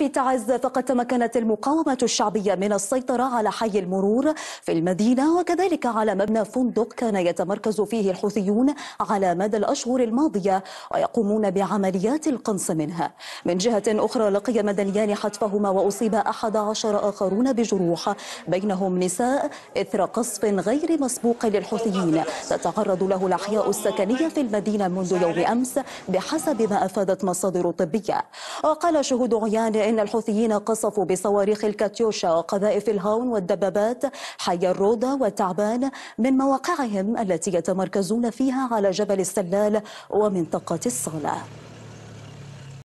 في تعز فقد تمكنت المقاومة الشعبية من السيطرة على حي المرور في المدينة وكذلك على مبنى فندق كان يتمركز فيه الحوثيون على مدى الأشهر الماضية ويقومون بعمليات القنص منها من جهة أخرى لقي مدنيان حتفهما وأصيب أحد عشر آخرون بجروح بينهم نساء إثر قصف غير مسبوق للحوثيين تتعرض له الأحياء السكنية في المدينة منذ يوم أمس بحسب ما أفادت مصادر طبية وقال شهود عيان فإن الحوثيين قصفوا بصواريخ الكاتيوشا وقذائف الهاون والدبابات حي الروضة والتعبان من مواقعهم التي يتمركزون فيها على جبل السلال ومنطقة الصالة